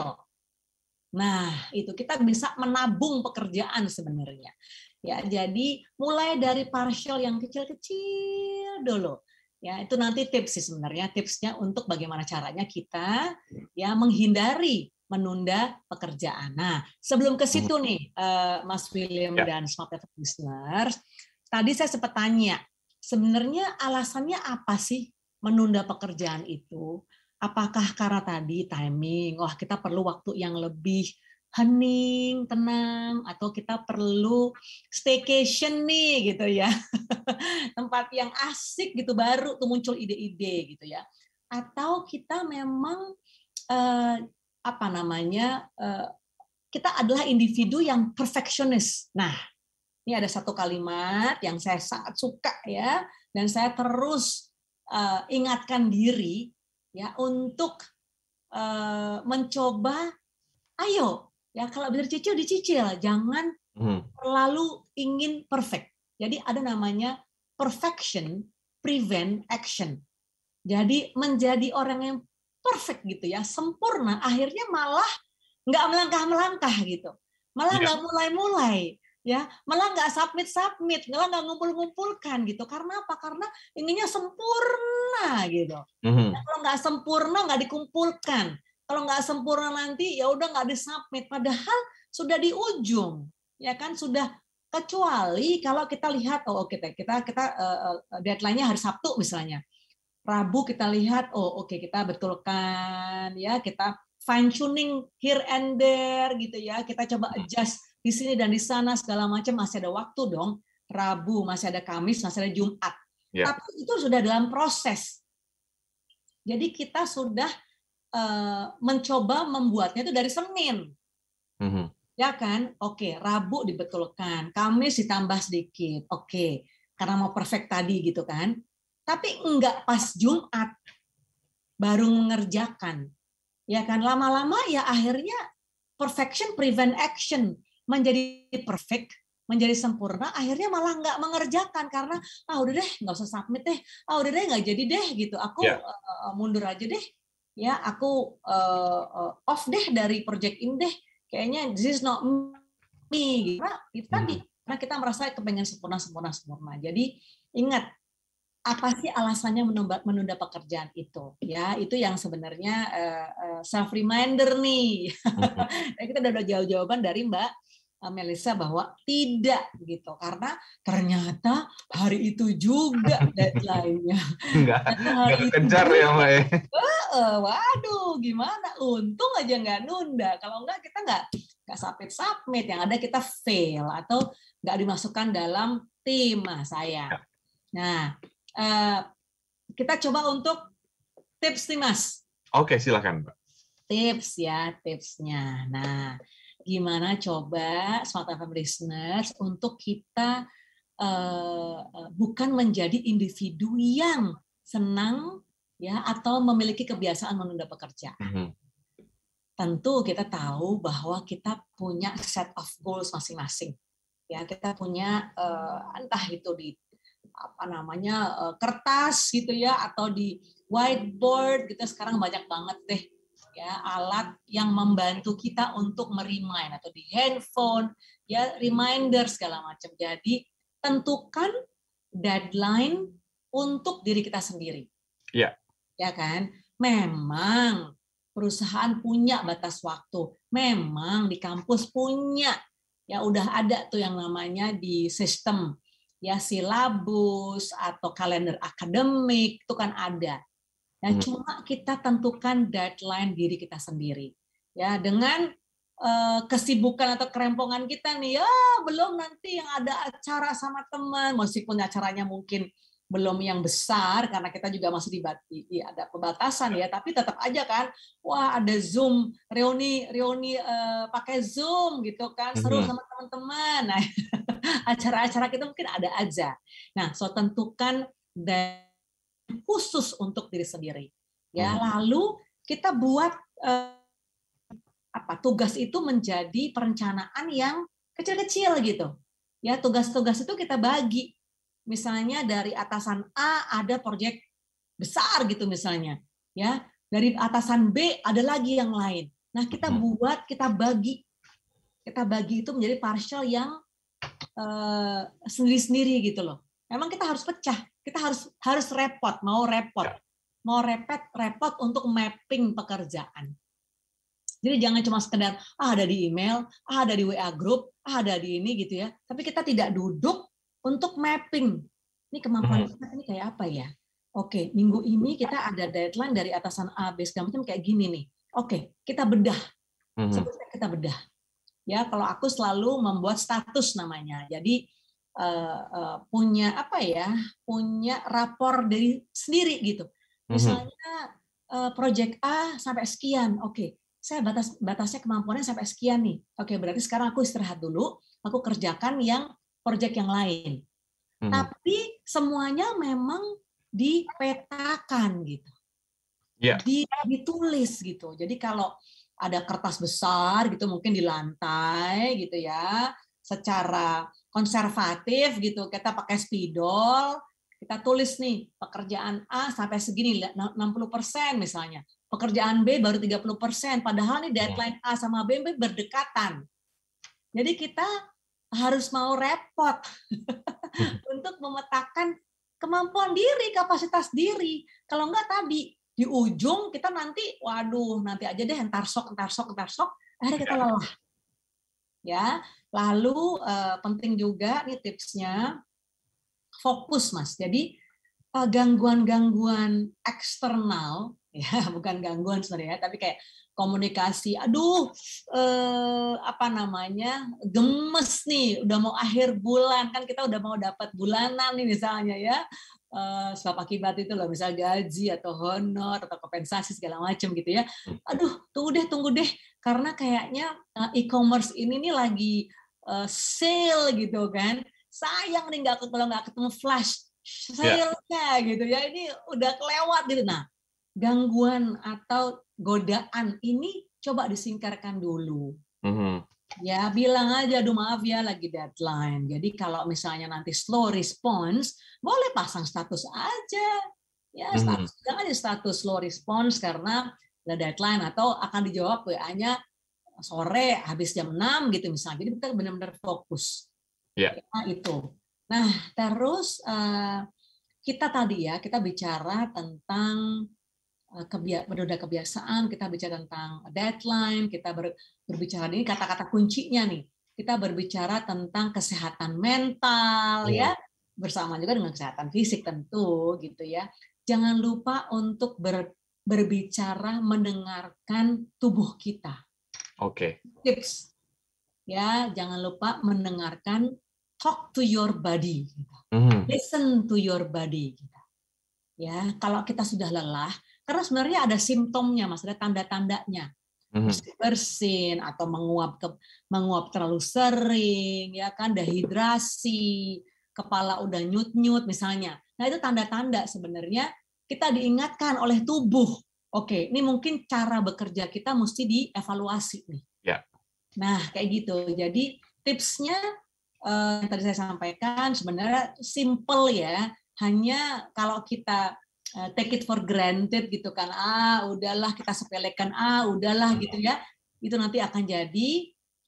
Nah, itu kita bisa menabung pekerjaan sebenarnya. Ya, jadi mulai dari partial yang kecil-kecil dulu Ya, itu nanti tips sih sebenarnya, tipsnya untuk bagaimana caranya kita ya menghindari menunda pekerjaan. Nah, sebelum ke situ nih eh, Mas William ya. dan Smart Business, tadi saya sempat tanya, sebenarnya alasannya apa sih menunda pekerjaan itu? Apakah karena tadi timing, wah kita perlu waktu yang lebih hening, tenang, atau kita perlu staycation nih gitu ya. [laughs] Tempat yang asik gitu baru tuh muncul ide-ide gitu ya. Atau kita memang eh, apa namanya eh, kita adalah individu yang perfeksionis. Nah, ini ada satu kalimat yang saya sangat suka ya dan saya terus eh, ingatkan diri ya untuk eh, mencoba ayo Ya kalau cicil dicicil, jangan hmm. terlalu ingin perfect. Jadi ada namanya perfection prevent action. Jadi menjadi orang yang perfect gitu ya, sempurna, akhirnya malah nggak melangkah-melangkah gitu, malah iya. nggak yeah. mulai-mulai ya malah nggak submit submit malah nggak ngumpul ngumpulkan gitu karena apa karena inginnya sempurna gitu mm -hmm. Ya, kalau nggak sempurna nggak dikumpulkan kalau nggak sempurna nanti ya udah nggak submit. padahal sudah di ujung ya kan sudah kecuali kalau kita lihat oh oke okay, kita kita uh, deadline-nya hari Sabtu misalnya Rabu kita lihat oh oke okay, kita betulkan ya kita fine tuning here and there gitu ya kita coba hmm. adjust di sini dan di sana segala macam masih ada waktu dong Rabu masih ada Kamis masih ada Jumat yeah. tapi itu sudah dalam proses jadi kita sudah Eh, mencoba membuatnya itu dari Senin. Mm-hmm. Ya kan? Oke, Rabu dibetulkan, Kamis ditambah sedikit. Oke, karena mau perfect tadi gitu kan. Tapi enggak pas Jumat baru mengerjakan. Ya kan lama-lama ya akhirnya perfection prevent action menjadi perfect menjadi sempurna akhirnya malah nggak mengerjakan karena ah udah deh nggak usah submit deh ah udah deh nggak jadi deh gitu aku yeah. Ya. uh, mundur aja deh ya aku uh, off deh dari project ini deh kayaknya this is not me gitu itu tadi hmm. karena kita merasa kepengen sempurna sempurna sempurna jadi ingat apa sih alasannya menunda, menunda pekerjaan itu ya itu yang sebenarnya uh, eh, uh, self reminder nih hmm. [laughs] kita udah, udah jauh jawaban dari mbak Eh, Melissa bahwa tidak gitu karena ternyata hari itu juga [laughs] deadline-nya. Enggak, enggak kejar ya Mbak. Uh, waduh, gimana? Untung aja nggak nunda. Kalau enggak kita nggak nggak submit submit yang ada kita fail atau nggak dimasukkan dalam tim nah, saya. Ya. Nah, uh, kita coba untuk tips nih Mas. Oke, silakan Mbak. Tips ya tipsnya. Nah, gimana coba Smart FM listeners untuk kita uh, bukan menjadi individu yang senang ya atau memiliki kebiasaan menunda pekerjaan. Mm -hmm. Tentu kita tahu bahwa kita punya set of goals masing-masing. Ya, kita punya uh, entah itu di apa namanya uh, kertas gitu ya atau di whiteboard gitu sekarang banyak banget deh ya alat yang membantu kita untuk merimain atau di handphone ya reminder segala macam. Jadi tentukan deadline untuk diri kita sendiri. ya Ya kan? Memang perusahaan punya batas waktu. Memang di kampus punya ya udah ada tuh yang namanya di sistem ya silabus atau kalender akademik itu kan ada. Ya, hmm. Cuma kita tentukan deadline diri kita sendiri. Ya, dengan uh, kesibukan atau kerempongan kita nih, ya belum nanti yang ada acara sama teman, meskipun acaranya mungkin belum yang besar karena kita juga masih dibati ya, ada pembatasan ya tapi tetap aja kan wah ada zoom reuni reuni uh, pakai zoom gitu kan seru hmm. sama teman-teman nah [laughs] acara-acara kita mungkin ada aja nah so tentukan dan khusus untuk diri sendiri. Ya, hmm. lalu kita buat eh, apa tugas itu menjadi perencanaan yang kecil-kecil gitu. Ya, tugas-tugas itu kita bagi. Misalnya dari atasan A ada proyek besar gitu misalnya, ya. Dari atasan B ada lagi yang lain. Nah, kita hmm. buat, kita bagi. Kita bagi itu menjadi partial yang eh, sendiri-sendiri uh, gitu loh. emang kita harus pecah kita harus harus repot, mau repot. Ya. Mau repot, repot untuk mapping pekerjaan. Jadi jangan cuma sekedar ah ada di email, ah ada di WA group, ah ada di ini gitu ya. Tapi kita tidak duduk untuk mapping. Ini kemampuan hmm. kita ini kayak apa ya? Oke, minggu ini kita ada deadline dari atasan A, B segala macam kayak gini nih. Oke, kita bedah. Hmm. Sebetulnya kita bedah. Ya, kalau aku selalu membuat status namanya. Jadi uh, uh, punya apa ya punya rapor dari sendiri gitu mhm. misalnya proyek uh, project A sampai sekian oke okay. saya batas batasnya kemampuannya sampai sekian nih oke okay, berarti sekarang aku istirahat dulu aku kerjakan yang project yang lain mhm. tapi semuanya memang dipetakan gitu yeah. di, ditulis gitu jadi kalau ada kertas besar gitu mungkin di lantai gitu ya secara konservatif gitu kita pakai spidol kita tulis nih pekerjaan A sampai segini 60 persen misalnya pekerjaan B baru 30 persen padahal nih deadline A sama B berdekatan jadi kita harus mau repot [laughs] untuk memetakan kemampuan diri kapasitas diri kalau enggak tadi di ujung kita nanti waduh nanti aja deh entar sok entar sok entar sok akhirnya kita iya. lelah ya Lalu uh, penting juga nih tipsnya fokus Mas. Jadi gangguan eh, gangguan-gangguan eksternal [laughs] ya bukan gangguan sebenarnya ya, tapi kayak komunikasi aduh eh, apa namanya gemes nih udah mau akhir bulan kan kita udah mau dapat bulanan nih misalnya ya eh, sebab akibat itu loh misal gaji atau honor atau kompensasi segala macam gitu ya aduh tunggu deh tunggu deh karena kayaknya eh, e-commerce ini nih lagi uh, sale gitu kan sayang nih nggak kalau nggak ketemu flash ya. sale-nya yeah. gitu ya ini udah kelewat gitu nah gangguan atau godaan ini coba disingkirkan dulu mm-hmm. ya bilang aja aduh maaf ya lagi deadline jadi kalau misalnya nanti slow response boleh pasang status aja ya mhm. status mm-hmm. jangan di status slow response karena ada deadline atau akan dijawab WA-nya sore habis jam 6 gitu misalnya. Jadi kita benar-benar fokus. Yeah. Nah, ya, itu. Nah, terus eh, kita tadi ya, kita bicara tentang uh, kebiasaan, kita bicara tentang deadline, kita berbicara ini kata-kata kuncinya nih. Kita berbicara tentang kesehatan mental yeah. ya, bersama juga dengan kesehatan fisik tentu gitu ya. Jangan lupa untuk ber berbicara mendengarkan tubuh kita. Oke. Okay. Tips. Ya, jangan lupa mendengarkan talk to your body. Mm-hmm. Listen to your body. Gitu. Ya, kalau kita sudah lelah, karena sebenarnya ada simptomnya, mas, ada tanda-tandanya. Mm -hmm. bersin atau menguap ke menguap terlalu sering ya kan dehidrasi kepala udah nyut nyut misalnya nah itu tanda-tanda sebenarnya kita diingatkan oleh tubuh Oke, ini mungkin cara bekerja kita mesti dievaluasi nih. Ya. Nah, kayak gitu. Jadi tipsnya eh, tadi saya sampaikan sebenarnya simple ya. Hanya kalau kita eh, take it for granted gitu kan, ah udahlah kita sepelekan, ah udahlah gitu ya, itu nanti akan jadi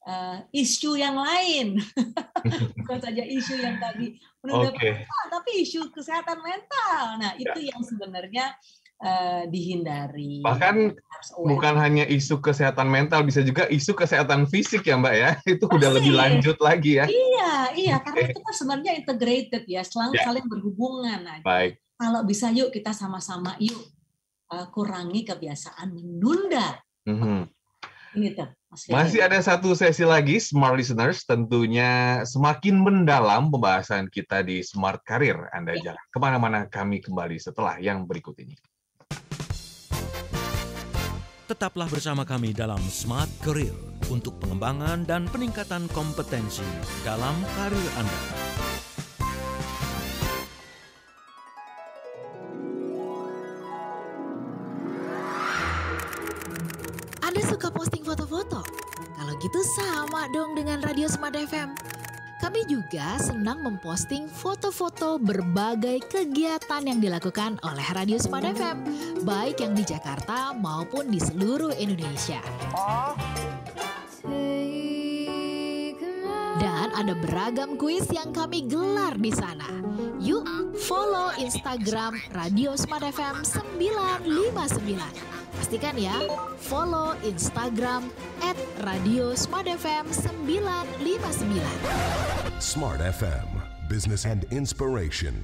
uh, isu yang lain, [laughs] bukan saja isu yang tadi menunda okay. Ah, tapi isu kesehatan mental. Nah, ya. itu yeah. yang sebenarnya Eh, dihindari. Bahkan bukan hanya isu kesehatan mental, bisa juga isu kesehatan fisik ya Mbak ya. [laughs] Itu Pasti. udah lebih lanjut lagi ya. Iya, iya. Karena itu kan sebenarnya integrated ya, selalu yeah. saling berhubungan. Aja. Baik. Kalau bisa yuk kita sama-sama yuk uh, kurangi kebiasaan menunda. Mm -hmm. Ini tuh. Masih ada satu sesi lagi, Smart Listeners. Tentunya semakin mendalam pembahasan kita di Smart Karir. Anda ya. jalan. kemana-mana, kami kembali setelah yang berikut ini. Tetaplah bersama kami dalam Smart Career untuk pengembangan dan peningkatan kompetensi dalam karir Anda. Anda suka posting foto-foto? Kalau gitu sama dong dengan Radio Smart FM kami juga senang memposting foto-foto berbagai kegiatan yang dilakukan oleh Radio Smart FM, baik yang di Jakarta maupun di seluruh Indonesia. Dan ada beragam kuis yang kami gelar di sana. Yuk follow Instagram Radio Smart FM 959. Pastikan ya, follow Instagram at Radio Smart FM 959. Smart FM, business and inspiration.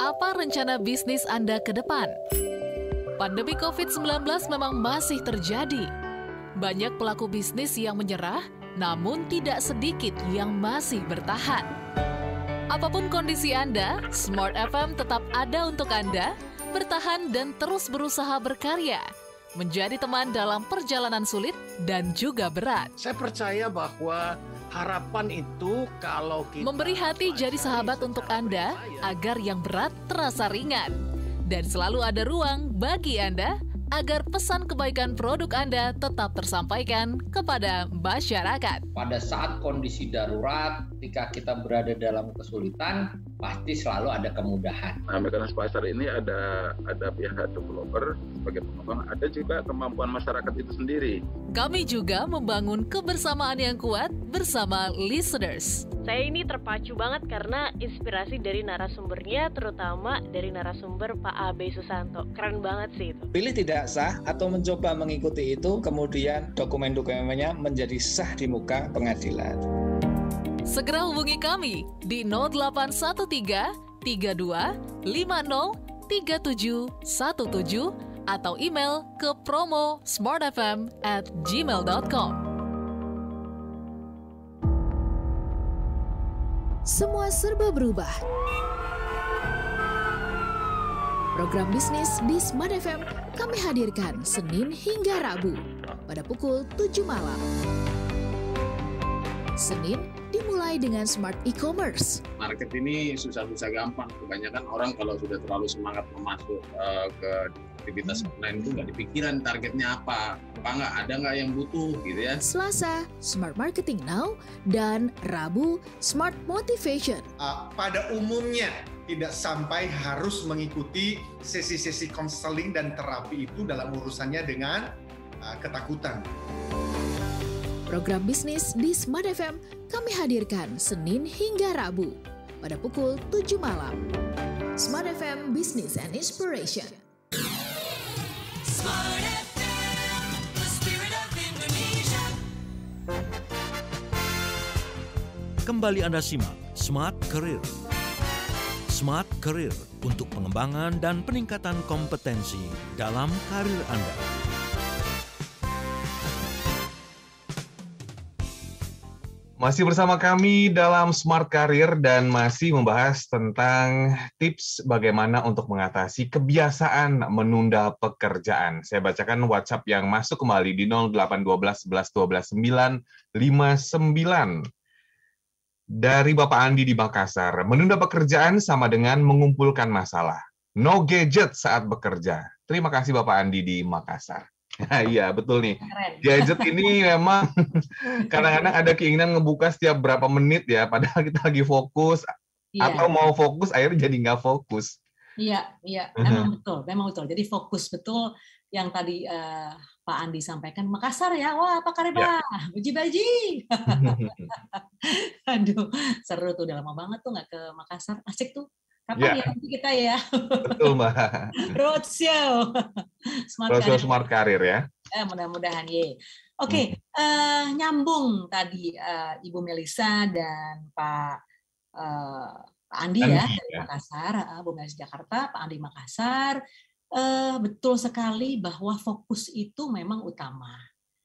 Apa rencana bisnis Anda ke depan? Pandemi COVID-19 memang masih terjadi. Banyak pelaku bisnis yang menyerah, namun tidak sedikit yang masih bertahan. Apapun kondisi Anda, Smart FM tetap ada untuk Anda, bertahan dan terus berusaha berkarya, menjadi teman dalam perjalanan sulit dan juga berat. Saya percaya bahwa harapan itu kalau kita... Memberi hati jadi sahabat untuk Anda agar yang berat terasa ringan. Dan selalu ada ruang bagi Anda agar pesan kebaikan produk Anda tetap tersampaikan kepada masyarakat. Pada saat kondisi darurat, ketika kita berada dalam kesulitan, pasti selalu ada kemudahan. Nah, mekanisme pasar ini ada ada pihak developer sebagai pengembang, ada juga kemampuan masyarakat itu sendiri. Kami juga membangun kebersamaan yang kuat bersama listeners. Saya ini terpacu banget karena inspirasi dari narasumbernya, terutama dari narasumber Pak Abe Susanto. Keren banget sih itu. Pilih tidak tidak sah atau mencoba mengikuti itu kemudian dokumen-dokumennya menjadi sah di muka pengadilan. Segera hubungi kami di 0813 32 50 37 atau email ke promo smartfm at gmail.com. Semua serba berubah. Program bisnis di Smart FM kami hadirkan Senin hingga Rabu pada pukul 7 malam. Senin dimulai dengan smart e-commerce. Market ini susah-susah gampang. Kebanyakan orang kalau sudah terlalu semangat memasuk uh, ke aktivitas hmm. online itu nggak dipikiran targetnya apa, apa nggak ada nggak yang butuh gitu ya. Selasa, Smart Marketing Now, dan Rabu, Smart Motivation. Uh, pada umumnya, tidak sampai harus mengikuti sesi-sesi konseling dan terapi itu dalam urusannya dengan uh, ketakutan. Program bisnis di Smart FM kami hadirkan Senin hingga Rabu pada pukul 7 malam. Smart FM Business and Inspiration. Kembali Anda simak Smart Career. Smart Career untuk pengembangan dan peningkatan kompetensi dalam karir Anda. Masih bersama kami dalam Smart Career dan masih membahas tentang tips bagaimana untuk mengatasi kebiasaan menunda pekerjaan. Saya bacakan WhatsApp yang masuk kembali di 0812 11 959. Dari Bapak Andi di Makassar, menunda pekerjaan sama dengan mengumpulkan masalah. No gadget saat bekerja. Terima kasih Bapak Andi di Makassar. [laughs] iya betul nih. Keren. Gadget ini memang [laughs] kadang-kadang ada keinginan ngebuka setiap berapa menit ya, padahal kita lagi fokus iya. atau mau fokus akhirnya jadi nggak fokus. Iya, iya, memang betul, memang betul. Jadi fokus betul yang tadi uh, Pak Andi sampaikan Makassar ya, wah iya. Pak Kareba, ya. baji baji. [laughs] Aduh, seru tuh, udah lama banget tuh nggak ke Makassar, asik tuh. Kapan yeah. ya kita ya? Betul Mbak. [laughs] Roadshow. Smart Roadshow Career. Smart Career ya. ya hmm. Eh, mudah-mudahan ya. Oke, okay. hmm. uh, nyambung tadi uh, Ibu Melisa dan Pak uh, Pak Andi, ya, Andi ya, ya dari Makassar, uh, Bu Melisa Jakarta, Pak Andi Makassar. Uh, betul sekali bahwa fokus itu memang utama.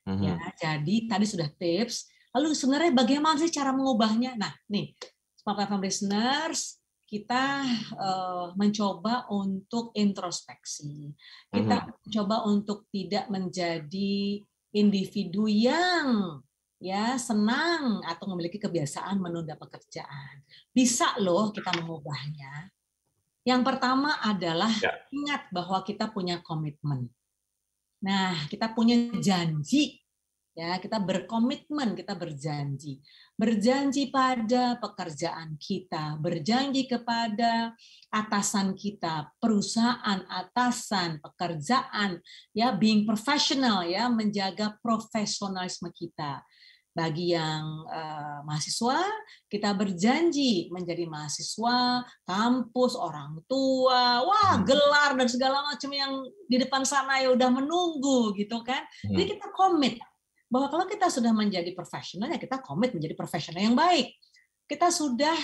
-hmm. Ya, jadi tadi sudah tips. Lalu sebenarnya bagaimana sih cara mengubahnya? Nah, nih, Smart Platform listeners, kita uh, mencoba untuk introspeksi, kita uh-huh. mencoba untuk tidak menjadi individu yang ya senang atau memiliki kebiasaan menunda pekerjaan. Bisa loh kita mengubahnya. Yang pertama adalah ya. ingat bahwa kita punya komitmen. Nah, kita punya janji ya, kita berkomitmen, kita berjanji berjanji pada pekerjaan kita, berjanji kepada atasan kita, perusahaan, atasan, pekerjaan, ya being professional ya menjaga profesionalisme kita. Bagi yang eh, mahasiswa, kita berjanji menjadi mahasiswa, kampus, orang tua, wah hmm. gelar dan segala macam yang di depan sana ya udah menunggu gitu kan. Jadi hmm. kita komit bahwa kalau kita sudah menjadi profesional ya kita komit menjadi profesional yang baik. Kita sudah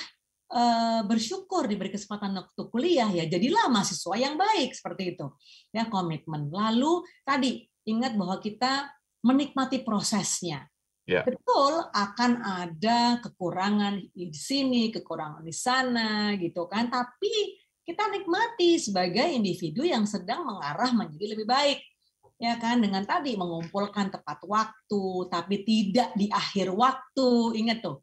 eh, bersyukur diberi kesempatan untuk kuliah ya jadilah mahasiswa yang baik seperti itu ya komitmen lalu tadi ingat bahwa kita menikmati prosesnya ya. betul akan ada kekurangan di sini kekurangan di sana gitu kan tapi kita nikmati sebagai individu yang sedang mengarah menjadi lebih baik ya kan dengan tadi mengumpulkan tepat waktu tapi tidak di akhir waktu ingat tuh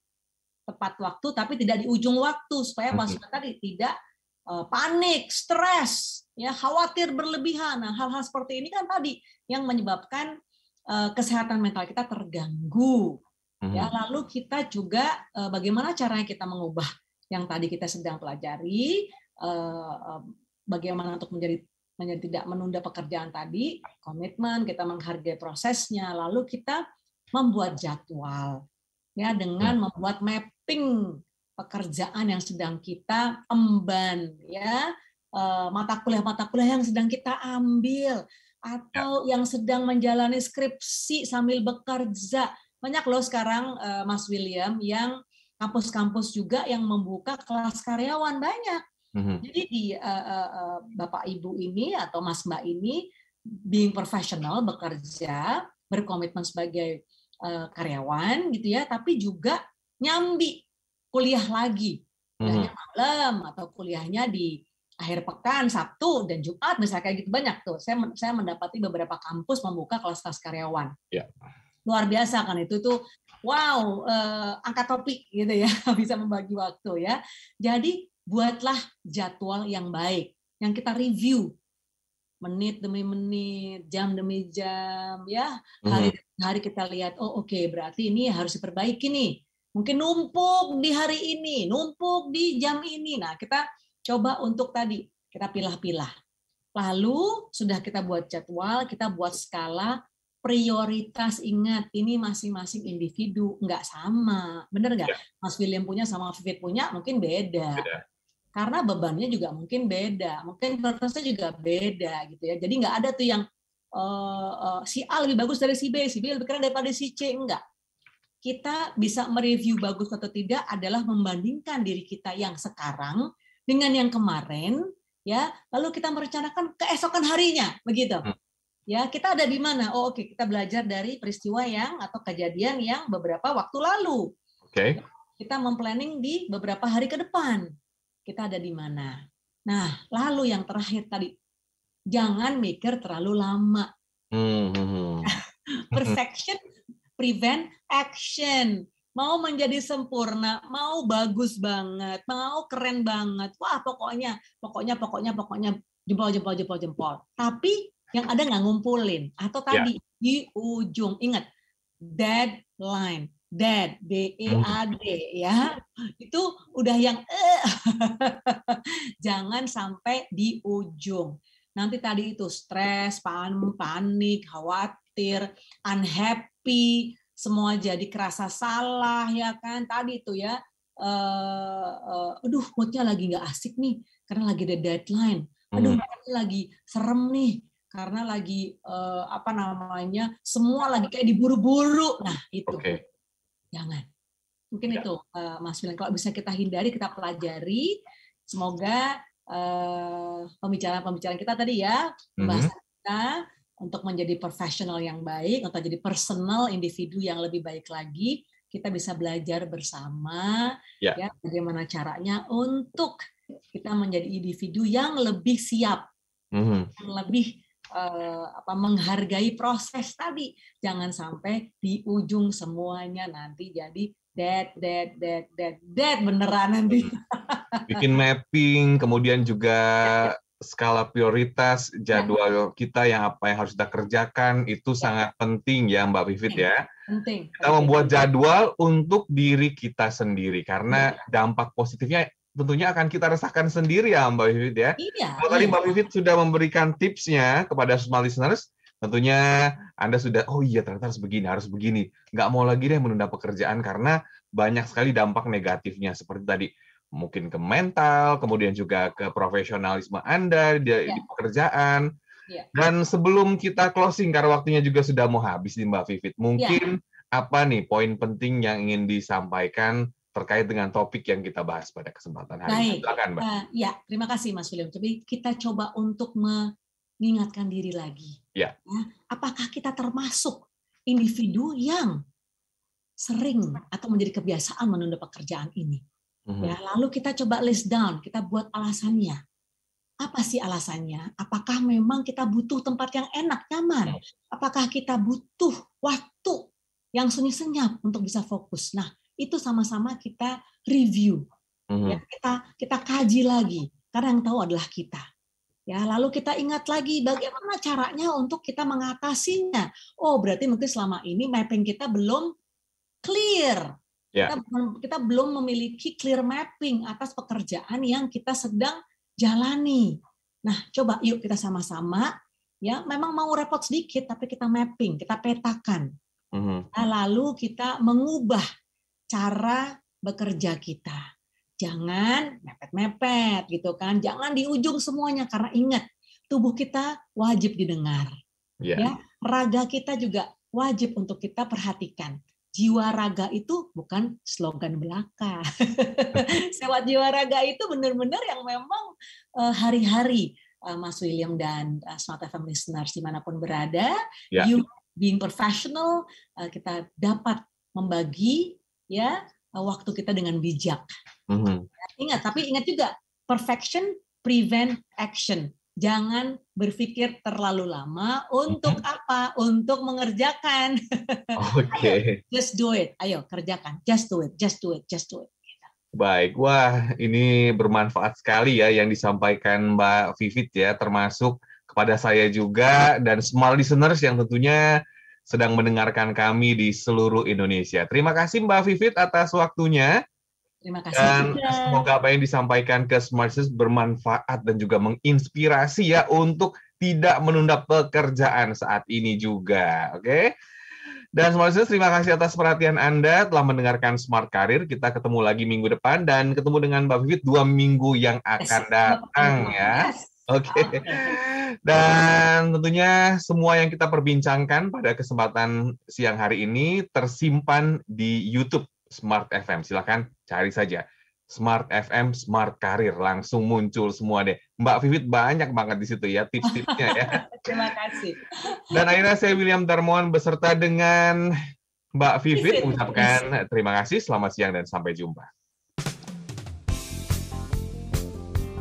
tepat waktu tapi tidak di ujung waktu supaya maksudnya tadi tidak uh, panik stres ya khawatir berlebihan nah hal-hal seperti ini kan tadi yang menyebabkan uh, kesehatan mental kita terganggu mm-hmm. ya lalu kita juga uh, bagaimana caranya kita mengubah yang tadi kita sedang pelajari bagaimana untuk menjadi hanya tidak menunda pekerjaan tadi, komitmen, kita menghargai prosesnya, lalu kita membuat jadwal ya dengan hmm. membuat mapping pekerjaan yang sedang kita emban ya eh, mata kuliah mata kuliah yang sedang kita ambil ya. atau yang sedang menjalani skripsi sambil bekerja banyak loh sekarang eh, Mas William yang kampus-kampus juga yang membuka kelas karyawan banyak hmm Jadi di uh, uh, bapak ibu ini atau mas mbak ini being professional bekerja berkomitmen sebagai uh, karyawan gitu ya, tapi juga nyambi kuliah lagi, mm-hmm. malam atau kuliahnya di akhir pekan Sabtu dan Jumat misalnya kayak gitu banyak tuh. Saya saya mendapati beberapa kampus membuka kelas-kelas karyawan. Yeah. Luar biasa kan itu tuh wow eh, angkat topik gitu ya [laughs] bisa membagi waktu ya. Jadi buatlah jadwal yang baik yang kita review menit demi menit, jam demi jam, ya hari hmm. hari kita lihat, oh oke okay, berarti ini harus diperbaiki nih. Mungkin numpuk di hari ini, numpuk di jam ini. Nah kita coba untuk tadi kita pilah-pilah. Lalu sudah kita buat jadwal, kita buat skala prioritas ingat ini masing-masing individu nggak sama bener nggak ya. Mas William punya sama Vivit punya mungkin beda, beda karena bebannya juga mungkin beda, mungkin preferensinya juga beda gitu ya. Jadi nggak ada tuh yang uh, uh, si A lebih bagus dari si B, si B lebih keren daripada si C enggak. Kita bisa mereview bagus atau tidak adalah membandingkan diri kita yang sekarang dengan yang kemarin ya. Lalu kita merencanakan keesokan harinya begitu. Hmm. Ya, kita ada di mana? Oh, oke, okay. kita belajar dari peristiwa yang atau kejadian yang beberapa waktu lalu. Oke. Okay. Kita memplanning di beberapa hari ke depan kita ada di mana. Nah, lalu yang terakhir tadi, jangan mikir terlalu lama. Hmm, hmm, hmm. Perfection prevent action. Mau menjadi sempurna, mau bagus banget, mau keren banget. Wah, pokoknya, pokoknya, pokoknya, pokoknya jempol, jempol, jempol, jempol. Tapi yang ada nggak ngumpulin atau tadi yeah. di ujung ingat deadline dad d e a d oh. ya itu udah yang eh. [laughs] jangan sampai di ujung nanti tadi itu stres panik khawatir unhappy semua jadi kerasa salah ya kan tadi itu ya eh uh, aduh moodnya lagi nggak asik nih karena lagi ada deadline aduh hmm. lagi serem nih karena lagi eh, apa namanya semua lagi kayak diburu-buru nah itu okay jangan. Mungkin ya. itu uh, Mas bilang Kalau bisa kita hindari, kita pelajari. Semoga eh, pembicaraan-pembicaraan uh, kita tadi ya, mhm. bahasa mm-hmm. kita untuk menjadi profesional yang baik, atau jadi personal individu yang lebih baik lagi, kita bisa belajar bersama ya, ya bagaimana caranya untuk kita menjadi individu yang lebih siap, mm-hmm. yang lebih eh, apa menghargai proses tadi. Jangan sampai di ujung semuanya nanti jadi dead dead dead dead dead beneran nanti. Bikin mapping, kemudian juga skala prioritas jadwal ya. kita yang apa yang harus kita kerjakan itu ya. sangat penting ya Mbak Vivit ya. Penting. Kita membuat jadwal untuk diri kita sendiri karena ya. dampak positifnya tentunya akan kita resahkan sendiri ya Mbak Vivit ya. Iya. Kalau tadi iya. Mbak Vivit sudah memberikan tipsnya kepada semua listeners, tentunya Anda sudah oh iya ternyata harus begini, harus begini. Nggak mau lagi deh menunda pekerjaan karena banyak sekali dampak negatifnya seperti tadi mungkin ke mental, kemudian juga ke profesionalisme Anda di, yeah. di pekerjaan. Yeah. Dan sebelum kita closing karena waktunya juga sudah mau habis nih Mbak Vivit, iya. mungkin yeah. apa nih poin penting yang ingin disampaikan terkait dengan topik yang kita bahas pada kesempatan hari ini. Silakan, Mbak. Uh, ya, terima kasih Mas William. Tapi kita coba untuk mengingatkan diri lagi. Ya. ya. Apakah kita termasuk individu yang sering atau menjadi kebiasaan menunda pekerjaan ini? Mhm. Ya, lalu kita coba list down, kita buat alasannya. Apa sih alasannya? Apakah memang kita butuh tempat yang enak, nyaman? Apakah kita butuh waktu yang sunyi senyap untuk bisa fokus? Nah, itu sama-sama kita review, mm-hmm. ya, kita kita kaji lagi karena yang tahu adalah kita. Ya, lalu kita ingat lagi bagaimana caranya untuk kita mengatasinya. Oh, berarti mungkin selama ini mapping kita belum clear. Yeah. Kita, kita belum memiliki clear mapping atas pekerjaan yang kita sedang jalani. Nah, coba yuk kita sama-sama ya memang mau repot sedikit tapi kita mapping kita petakan mm-hmm. nah, lalu kita mengubah cara bekerja kita. Jangan mepet-mepet gitu kan. Jangan di ujung semuanya karena ingat tubuh kita wajib didengar. Yeah. Ya, raga kita juga wajib untuk kita perhatikan. Jiwa raga itu bukan slogan belaka. Sewat [laughs] jiwa raga itu benar-benar yang memang eh, hari-hari eh, Mas William dan eh, Smart FM listeners dimanapun berada, yeah. you being professional, kita dapat membagi ya eh, waktu kita dengan bijak. Mm-hmm. Ya, ingat, tapi ingat juga perfection prevent action. Jangan berpikir terlalu lama untuk mm apa? Untuk mengerjakan. [laughs] Oke. Okay. just do it. Ayo kerjakan. Just do it. Just do it. Just do it. Baik, wah ini bermanfaat sekali ya yang disampaikan Mbak Vivit ya, termasuk kepada saya juga dan small listeners yang tentunya sedang mendengarkan kami di seluruh Indonesia. Terima kasih Mbak Vivit atas waktunya. Terima kasih. Dan juga. semoga apa yang disampaikan ke Sis bermanfaat dan juga menginspirasi ya untuk tidak menunda pekerjaan saat ini juga. Oke. Okay? Dan Sis, terima kasih atas perhatian Anda telah mendengarkan Smart Karir. Kita ketemu lagi minggu depan dan ketemu dengan Mbak Vivit dua minggu yang akan datang ya. Yes. Oke. Okay. Ah. Dan tentunya semua yang kita perbincangkan pada kesempatan siang hari ini tersimpan di YouTube Smart FM. Silahkan cari saja. Smart FM, Smart Karir, langsung muncul semua deh. Mbak Vivit banyak banget di situ ya tips-tipsnya ya. [laughs] Terima kasih. Dan akhirnya saya William Darmon beserta dengan Mbak Vivit mengucapkan terima kasih, selamat siang dan sampai jumpa.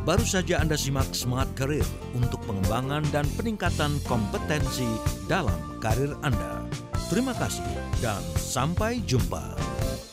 Baru saja Anda simak Smart Career untuk pengembangan dan peningkatan kompetensi dalam karir Anda. Terima kasih dan sampai jumpa.